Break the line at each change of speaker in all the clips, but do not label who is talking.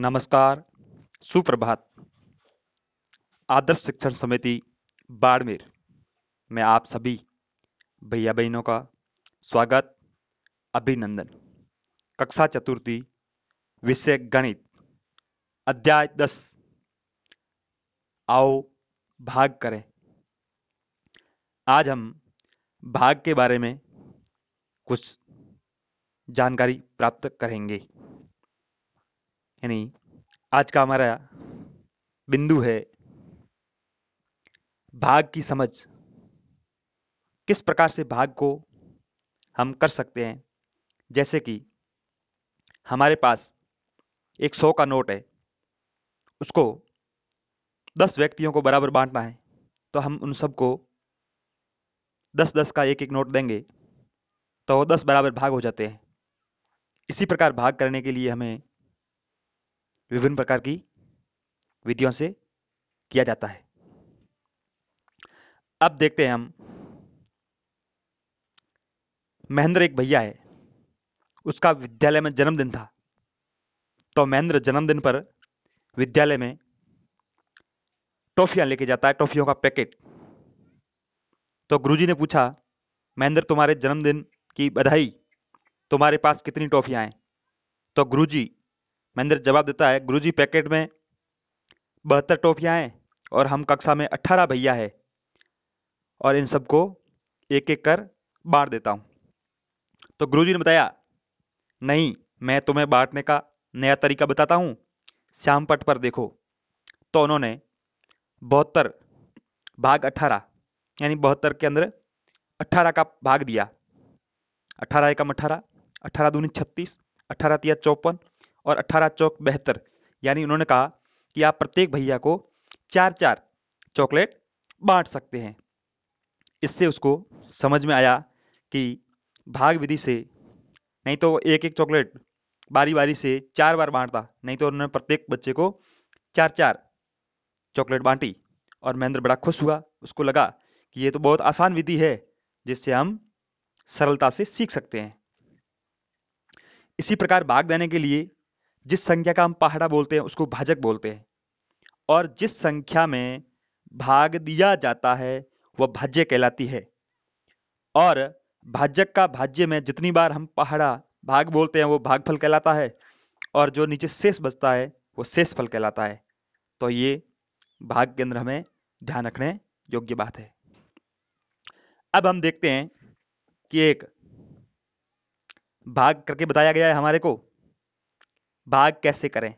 नमस्कार सुप्रभात आदर्श शिक्षण समिति बाड़मेर में आप सभी भैया बहनों का स्वागत अभिनंदन कक्षा चतुर्थी विषय गणित अध्याय दस आओ भाग करें आज हम भाग के बारे में कुछ जानकारी प्राप्त करेंगे यानी आज का हमारा बिंदु है भाग की समझ किस प्रकार से भाग को हम कर सकते हैं जैसे कि हमारे पास एक सौ का नोट है उसको दस व्यक्तियों को बराबर बांटना है तो हम उन सबको दस दस का एक एक नोट देंगे तो दस बराबर भाग हो जाते हैं इसी प्रकार भाग करने के लिए हमें विभिन्न प्रकार की विधियों से किया जाता है अब देखते हैं हम महेंद्र एक भैया है उसका विद्यालय में जन्मदिन था तो महेंद्र जन्मदिन पर विद्यालय में टॉफियां लेके जाता है टॉफियों का पैकेट तो गुरुजी ने पूछा महेंद्र तुम्हारे जन्मदिन की बधाई तुम्हारे पास कितनी टॉफियां हैं तो गुरुजी महेंद्र जवाब देता है गुरुजी पैकेट में बहत्तर टोपियाँ हैं और हम कक्षा में अट्ठारह भैया है और इन सबको एक एक कर बांट देता हूं तो गुरुजी ने बताया नहीं मैं तुम्हें बांटने का नया तरीका बताता हूं श्याम पट पर देखो तो उन्होंने बहत्तर भाग अठारह यानी बहत्तर के अंदर अठारह का भाग दिया अठारह एकम अठारह अठारह दूनी छत्तीस अठारह तिया चौपन और अट्ठारह चौक बेहतर यानी उन्होंने कहा कि आप प्रत्येक भैया को चार चार चॉकलेट बांट सकते हैं इससे उसको समझ में आया कि भाग विधि से नहीं तो एक एक चॉकलेट बारी बारी से चार बार बांटता नहीं तो उन्होंने प्रत्येक बच्चे को चार चार चॉकलेट बांटी और महेंद्र बड़ा खुश हुआ उसको लगा कि ये तो बहुत आसान विधि है जिससे हम सरलता से सीख सकते हैं इसी प्रकार भाग देने के लिए जिस संख्या का हम पहाड़ा बोलते हैं उसको भाजक बोलते हैं और जिस संख्या में भाग दिया जाता है वह भाज्य कहलाती है और भाजक का भाज्य में जितनी बार हम पहाड़ा भाग बोलते हैं वो भागफल कहलाता है और जो नीचे शेष बचता है वो शेष फल कहलाता है तो ये भाग केंद्र हमें ध्यान रखने योग्य बात है अब हम देखते हैं कि एक भाग करके बताया गया है हमारे को भाग कैसे करें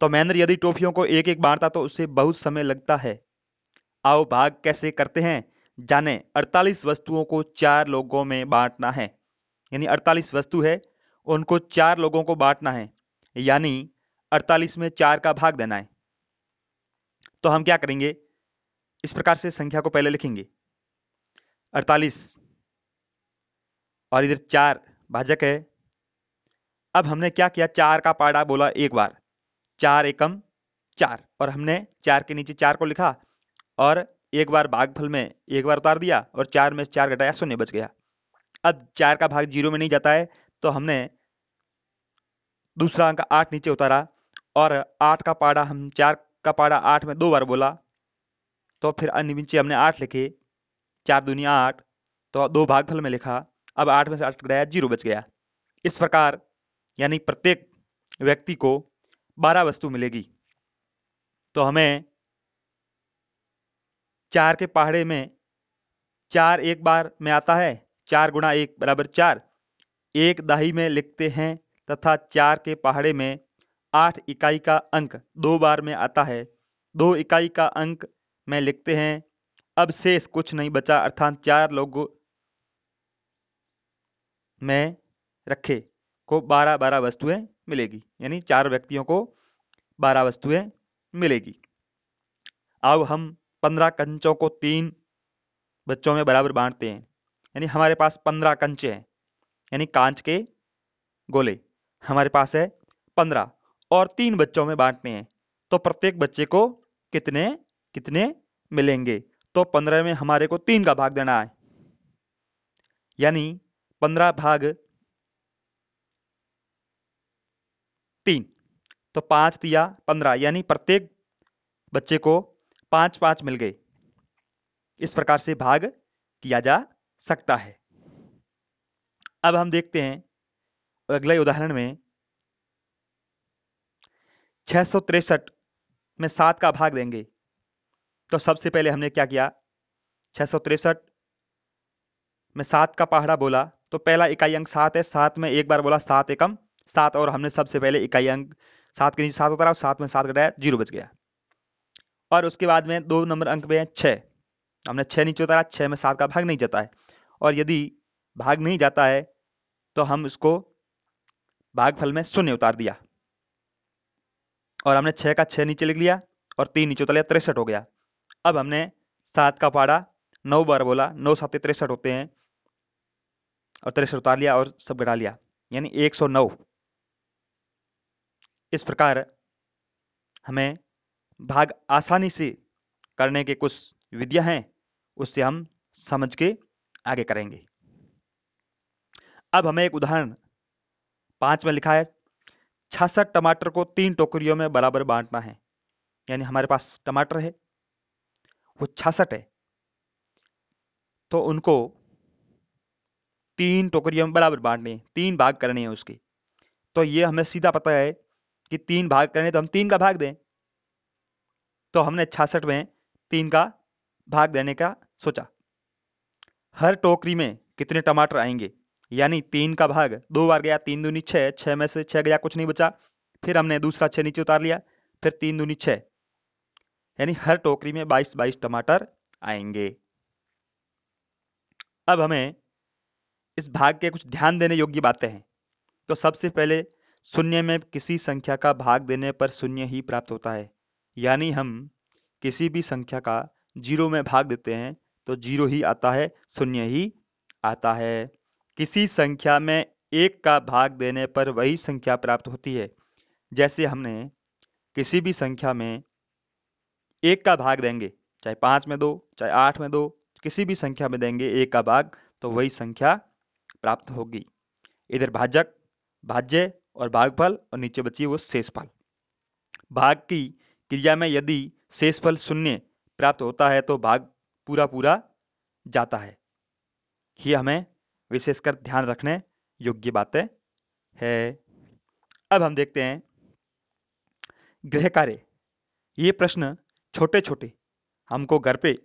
तो महेंद्र यदि टोफियों को एक एक बांटता तो उससे बहुत समय लगता है आओ भाग कैसे करते हैं जाने 48 वस्तुओं को चार लोगों में बांटना है यानी 48 वस्तु है उनको चार लोगों को बांटना है यानी 48 में चार का भाग देना है तो हम क्या करेंगे इस प्रकार से संख्या को पहले लिखेंगे 48 और इधर चार भाजक है अब हमने क्या किया चार का पाड़ा बोला एक बार चार एकम चार और हमने चार के नीचे चार को लिखा और एक बार भागफल में एक बार उतार दिया और चार में चार घटाया शून्य बच गया अब चार का भाग जीरो में नहीं जाता है तो हमने दूसरा अंक आठ नीचे उतारा और आठ का पाड़ा हम चार का पाड़ा आठ में दो बार बोला तो फिर अन्य नीचे हमने आठ लिखे चार दुनिया आठ तो दो भागफल में लिखा अब आठ में से आठ घटाया जीरो बच गया इस प्रकार यानी प्रत्येक व्यक्ति को बारह वस्तु मिलेगी तो हमें चार के पहाड़े में चार एक बार में आता है चार गुणा एक बराबर चार एक दाही में लिखते हैं तथा चार के पहाड़े में आठ इकाई का अंक दो बार में आता है दो इकाई का अंक में लिखते हैं अब शेष कुछ नहीं बचा अर्थात चार लोगों में रखे को बारह बारह वस्तुएं मिलेगी यानी चार व्यक्तियों को बारह वस्तुएं मिलेगी अब हम पंद्रह कंचों को तीन बच्चों में बराबर बांटते हैं यानी हमारे पास पंद्रह कंचे हैं यानी कांच के गोले हमारे पास है पंद्रह और तीन बच्चों में बांटने हैं तो प्रत्येक बच्चे को कितने कितने मिलेंगे तो पंद्रह में हमारे को तीन का भाग देना है यानी पंद्रह भाग तीन तो पाँच दिया पंद्रह यानी प्रत्येक बच्चे को पाँच पाँच मिल गए इस प्रकार से भाग किया जा सकता है अब हम देखते हैं अगले उदाहरण में छह में सात का भाग देंगे तो सबसे पहले हमने क्या किया छह में सात का पहाड़ा बोला तो पहला इकाई अंक सात है सात में एक बार बोला सात एकम सात और हमने सबसे पहले इकाई अंक सात के नीचे सात उतारा सात में सात घटाया जीरो बच गया और उसके बाद में दो नंबर अंक में छह छः हमने छः नीचे उतारा छः में सात का भाग नहीं जाता है और यदि भाग नहीं जाता है तो हम उसको भागफल में शून्य उतार दिया और हमने छः का छः नीचे लिख लिया और तीन नीचे उतार लिया तिरसठ हो गया अब हमने सात का पाड़ा नौ बार बोला नौ सात तिरसठ होते हैं और तिरसठ उतार लिया और सब घटा लिया यानी एक सौ नौ इस प्रकार हमें भाग आसानी से करने के कुछ विधियां हैं उससे हम समझ के आगे करेंगे अब हमें एक उदाहरण पांच में लिखा है छासठ टमाटर को तीन टोकरियों में बराबर बांटना है यानी हमारे पास टमाटर है वो छसठ है तो उनको तीन टोकरियों में बराबर बांटने तीन भाग करने हैं उसके तो ये हमें सीधा पता है कि तीन भाग करें तो हम तीन का भाग दें तो हमने छियासठ में तीन का भाग देने का सोचा हर टोकरी में कितने टमाटर आएंगे यानी तीन का भाग दो बार गया तीन दूनी छः छः में से छः गया कुछ नहीं बचा फिर हमने दूसरा छः नीचे उतार लिया फिर तीन दूनी छः यानी हर टोकरी में बाईस बाईस टमाटर आएंगे अब हमें इस भाग के कुछ ध्यान देने योग्य बातें हैं तो सबसे पहले शून्य में किसी संख्या का भाग देने पर शून्य ही प्राप्त होता है यानी हम किसी भी संख्या का जीरो में भाग देते हैं तो जीरो ही आता है शून्य ही आता है किसी संख्या में एक का भाग देने पर वही संख्या प्राप्त होती है जैसे हमने किसी भी संख्या में एक का भाग देंगे चाहे पांच में दो चाहे आठ में दो किसी भी संख्या में देंगे एक का भाग तो वही संख्या प्राप्त होगी इधर भाजक भाज्य और भागफल और नीचे बची वो वो शेषफल भाग की क्रिया में यदि शेषफल शून्य प्राप्त होता है तो भाग पूरा पूरा जाता है ये हमें विशेषकर ध्यान रखने योग्य बातें है अब हम देखते हैं गृह कार्य ये प्रश्न छोटे छोटे हमको घर पे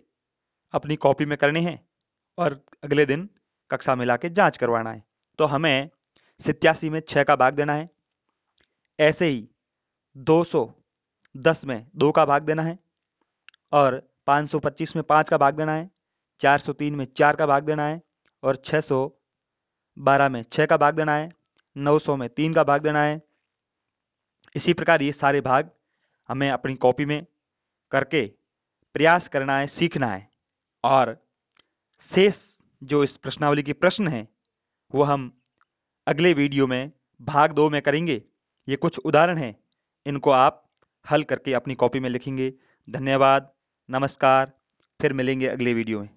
अपनी कॉपी में करने हैं और अगले दिन कक्षा मिला के जाँच करवाना है तो हमें सितयासी में छह का भाग देना है ऐसे ही 210 में दो का भाग देना है और 525 में पाँच का भाग देना है 403 में चार का भाग देना है और 612 में छः का भाग देना है 900 में तीन का भाग देना है इसी प्रकार ये सारे भाग हमें अपनी कॉपी में करके प्रयास करना है सीखना है और शेष जो इस प्रश्नावली के प्रश्न हैं वो हम अगले वीडियो में भाग दो में करेंगे ये कुछ उदाहरण हैं इनको आप हल करके अपनी कॉपी में लिखेंगे धन्यवाद नमस्कार फिर मिलेंगे अगले वीडियो में